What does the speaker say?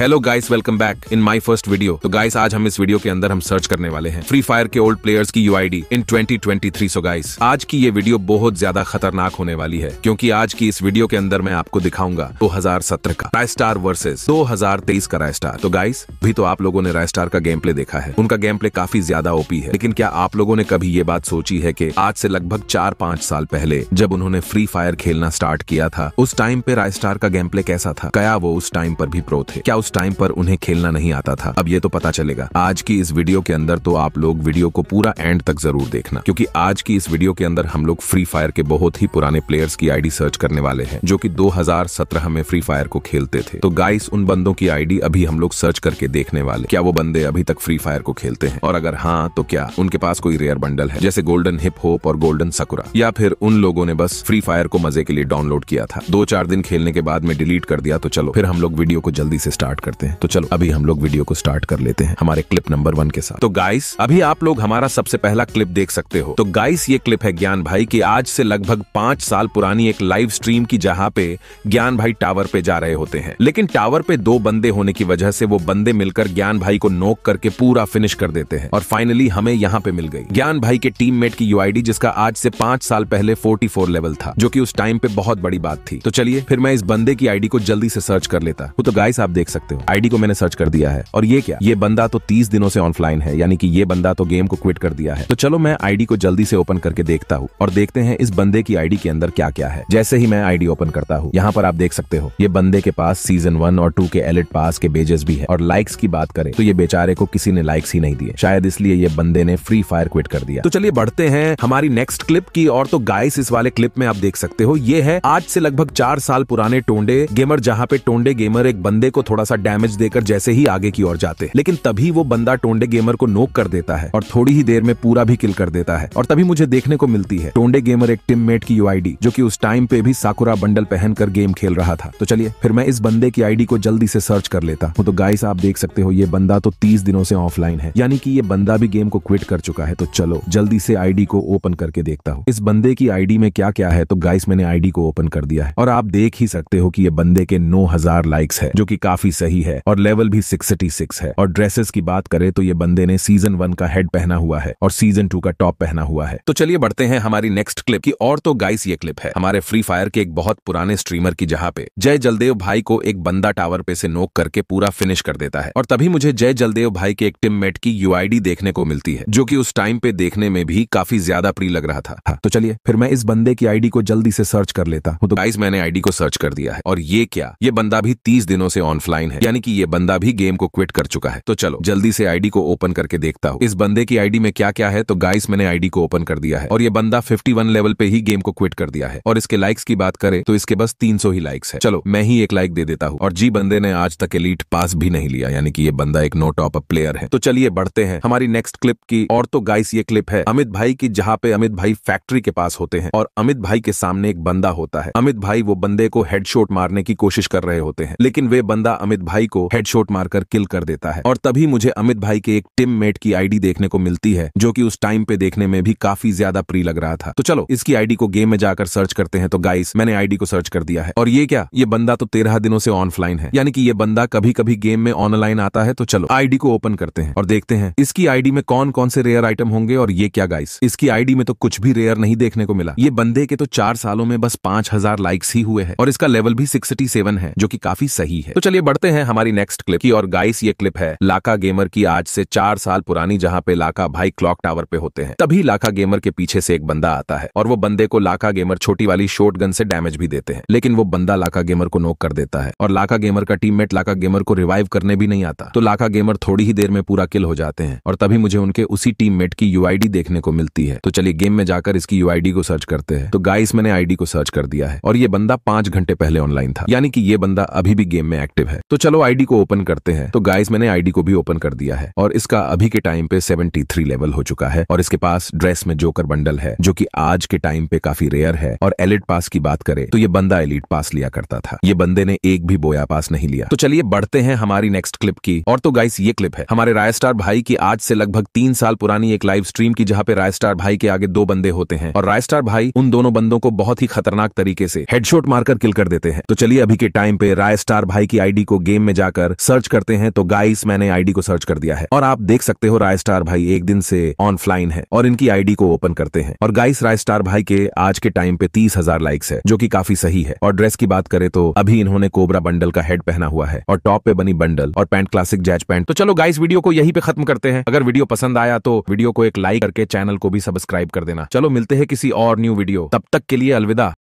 hello guys welcome back in my first video तो guys आज हम इस वीडियो के अंदर हम सर्च करने वाले हैं फ्री फायर के ओल्ड प्लेयर्स की यूआईडी इन 2023 सो गाइस आज की ये वीडियो बहुत ज्यादा खतरनाक होने वाली है क्योंकि आज की इस वीडियो के अंदर मैं आपको दिखाऊंगा दो का राय स्टार वर्सेज दो का राय स्टार तो गाइस भी तो आप लोगों ने राय स्टार का गेम प्ले देखा है उनका गेम प्ले काफी ज्यादा ओपी है लेकिन क्या आप लोगों ने कभी ये बात सोची है की आज से लगभग चार पाँच साल पहले जब उन्होंने फ्री फायर खेलना स्टार्ट किया था उस टाइम पे राय स्टार का गेम प्ले कैसा था क्या वो उस टाइम पर भी प्रो थे क्या उस टाइम पर उन्हें खेलना नहीं आता था अब ये तो पता चलेगा आज की इस वीडियो के अंदर तो आप लोग वीडियो को पूरा एंड तक जरूर देखना क्योंकि आज की इस वीडियो के अंदर हम लोग फ्री फायर के बहुत ही पुराने प्लेयर्स की आईडी सर्च करने वाले हैं जो कि 2017 में फ्री फायर को खेलते थे तो गाइस उन बंदों की आईडी अभी हम लोग सर्च करके देखने वाले क्या वो बंदे अभी तक फ्री फायर को खेलते हैं और अगर हाँ तो क्या उनके पास कोई रेयर बंडल है जैसे गोल्डन हिप होप और गोल्डन सकुरा या फिर उन लोगों ने बस फ्री फायर को मजे के लिए डाउनलोड किया था दो चार दिन खेलने के बाद में डिलीट कर दिया तो चलो फिर हम लोग वीडियो को जल्दी से स्टार्ट स्टार्ट करते हैं तो चलो अभी हम लोग वीडियो को स्टार्ट कर लेते हैं हमारे क्लिप नंबर वन के साथ तो गाइस अभी आप लोग हमारा सबसे पहला क्लिप देख सकते हो तो गाइस ये क्लिप है ज्ञान भाई की आज से लगभग पांच साल पुरानी एक लाइव स्ट्रीम की जहाँ पे ज्ञान भाई टावर पे जा रहे होते हैं लेकिन टावर पे दो बंदे होने की वजह से वो बंदे मिलकर ज्ञान भाई को नोक करके पूरा फिनिश कर देते हैं और फाइनली हमें यहाँ पे मिल गई ज्ञान भाई के टीममेट की यूआईडी जिसका आज से पांच साल पहले 44 लेवल था जो कि उस टाइम पे बहुत बड़ी बात थी तो चलिए फिर मैं इस बंदे की आईडी को जल्दी से सर्च कर लेता हूँ तो गाइस आप देख सकते सकते हो आईडी को मैंने सर्च कर दिया है और ये क्या ये बंदा तो तीस दिनों से ऑनलाइन है यानी कि ये बंदा तो गेम को क्विट कर दिया है तो चलो मैं आईडी को जल्दी से ओपन करके देखता हूँ और देखते हैं इस बंदे की आईडी के अंदर क्या क्या है जैसे ही मैं आईडी ओपन करता हूँ यहाँ पर आप देख सकते हो ये बंदे के पास सीजन वन और टू के एलिट पास के बेजेस भी है और लाइक्स की बात करें तो ये बेचारे को किसी ने लाइक्स ही नहीं दिए शायद इसलिए ये बंदे ने फ्री फायर क्विट कर दिया तो चलिए बढ़ते हैं हमारी नेक्स्ट क्लिप की और तो गाइस इस वाले क्लिप में आप देख सकते हो ये है आज से लगभग चार साल पुराने टोंडे गेमर जहाँ पे टोंडे गेमर एक बंदे को थोड़ा सा डैमेज देकर जैसे ही आगे की ओर जाते लेकिन तभी वो बंदा टोंडे गेमर को नोक कर देता है और थोड़ी ही देर में पूरा भी किल कर देता है और तभी मुझे देखने को मिलती है टोंडे गेमर एक टीम की यू जो की उस टाइम पे भी साकुरा बंडल पहनकर गेम खेल रहा था तो चलिए फिर मैं इस बंदे की आईडी को जल्दी से सर्च कर लेता हूँ तो गाइस आप देख सकते हो ये बंदा तो तीस दिनों से ऑफलाइन है यानी कि ये बंदा भी गेम को क्विट कर चुका है तो चलो जल्दी से आईडी को ओपन करके देखता हूँ इस बंदे की आईडी में क्या क्या है तो गाइस मैंने आईडी को ओपन कर दिया है और आप देख ही सकते हो कि ये बंदे के 9000 हजार लाइक्स है जो की काफी सही है और लेवल भी सिक्स है और ड्रेसेस की बात करें तो ये बंदे ने सीजन वन का हेड पहना हुआ है और सीजन टू का टॉप पहना हुआ है तो चलिए बढ़ते हैं हमारी नेक्स्ट क्लिप की और तो गाइस ये क्लिप है हमारे फ्री फायर के एक बहुत पुराने स्ट्रीमर की जहाँ पे जय जलदेव भाई को एक बंदा टावर पे से नोक करके पूरा फिनिश कर देता है और तभी मुझे जय जलदेव भाई के एक टीममेट की यू देखने को मिलती है जो की उस टाइम पे देखने में भी काफी ज्यादा प्री लग रहा था हाँ, तो चलिए फिर मैं इस बंदे की आईडी को जल्दी से सर्च कर लेता हूँ तो गाइस मैंने आईडी को सर्च कर दिया है और ये क्या ये बंदा भी तीस दिनों से ऑनलाइन ऑनलाइन है यानी कि ये बंदा भी गेम को क्विट कर चुका है तो चलो जल्दी से आईडी को ओपन करके देखता हूँ इस बंदे की आईडी में क्या क्या है तो गाइस मैंने आईडी को ओपन कर दिया है और ये बंदा 51 लेवल पे ही गेम को क्विट कर दिया है और इसके लाइक्स की बात करें तो इसके बस 300 ही लाइक्स है चलो मैं ही एक लाइक दे देता हूँ और जी बंदे ने आज तक एलीट पास भी नहीं लिया यानी कि ये बंदा एक नो टॉप अप प्लेयर है तो चलिए बढ़ते हैं हमारी नेक्स्ट क्लिप की और तो गाइस ये क्लिप है अमित भाई की जहाँ पे अमित भाई फैक्ट्री के पास होते हैं और अमित भाई के सामने एक बंदा होता है अमित भाई वो बंदे को हेडशॉट मारने की कोशिश कर रहे होते हैं लेकिन वे बंदा अमित अमित भाई को हेडशॉट मारकर किल कर देता है और तभी मुझे अमित भाई के एक टीम मेट की आईडी देखने को मिलती है जो कि उस टाइम पे देखने में भी काफी ज्यादा प्री लग रहा था तो चलो इसकी आईडी को गेम में जाकर सर्च करते हैं तो गाइस मैंने आईडी को सर्च कर दिया है और ये क्या ये बंदा तो तेरह दिनों से ऑनलाइन है यानी कि ये बंदा कभी कभी गेम में ऑनलाइन आता है तो चलो आईडी को ओपन करते हैं और देखते हैं इसकी आईडी में कौन कौन से रेयर आइटम होंगे और ये क्या गाइस इसकी आईडी में तो कुछ भी रेयर नहीं देखने को मिला ये बंदे के तो चार सालों में बस पांच हजार लाइक्स ही हुए हैं और इसका लेवल भी सिक्सटी सेवन है जो की काफी सही है तो चलिए बढ़ते चलते हैं हमारी नेक्स्ट क्लिप की और गाइस ये क्लिप है लाका गेमर की आज से चार साल पुरानी जहाँ पे लाका भाई क्लॉक टावर पे होते हैं तभी लाका गेमर के पीछे से एक बंदा आता है और वो बंदे को लाका गेमर छोटी वाली शॉर्ट से डैमेज भी देते हैं लेकिन वो बंदा लाका गेमर को नोक कर देता है और लाका गेमर का टीम लाका गेमर को रिवाइव करने भी नहीं आता तो लाका गेमर थोड़ी ही देर में पूरा किल हो जाते हैं और तभी मुझे उनके उसी टीम की यू देखने को मिलती है तो चलिए गेम में जाकर इसकी यू को सर्च करते हैं तो गाइस मैंने आईडी को सर्च कर दिया है और ये बंदा पांच घंटे पहले ऑनलाइन था यानी कि ये बंदा अभी भी गेम में एक्टिव है तो चलो आईडी को ओपन करते हैं तो गाइस मैंने आईडी को भी ओपन कर दिया है और इसका अभी के टाइम पे 73 लेवल हो चुका है और इसके पास ड्रेस में जोकर बंडल है जो कि आज के टाइम पे काफी रेयर है और एलिट पास की बात करें तो ये बंदा एलिट पास लिया करता था ये बंदे ने एक भी बोया पास नहीं लिया तो चलिए बढ़ते हैं हमारी नेक्स्ट क्लिप की और तो गाइस ये क्लिप है हमारे राय स्टार भाई की आज से लगभग तीन साल पुरानी एक लाइव स्ट्रीम की जहाँ पे रायस्टार भाई के आगे दो बंदे होते हैं और राय स्टार भाई उन दोनों बंदों को बहुत ही खतरनाक तरीके से हेडशॉट मारकर किल कर देते हैं तो चलिए अभी के टाइम पे रायस्टार भाई की आईडी को गेम में जाकर सर्च करते हैं तो गाइस मैंने आईडी को सर्च कर दिया है और आप देख सकते हो राय स्टार भाई एक दिन से ऑनलाइन है और इनकी आईडी को ओपन करते हैं और गाइस राय स्टार भाई के आज के टाइम पे तीस हजार लाइक्स है जो की काफी सही है और ड्रेस की बात करे तो अभी इन्होंने कोबरा बंडल का हेड पहना हुआ है और टॉप पे बनी बंडल और पैंट क्लासिक जैच पैंट तो चलो गाइस वीडियो को यही पे खत्म करते हैं अगर वीडियो पसंद आया तो वीडियो को एक लाइक करके चैनल को भी सब्सक्राइब कर देना चलो मिलते हैं किसी और न्यू वीडियो तब तक के लिए अलविदा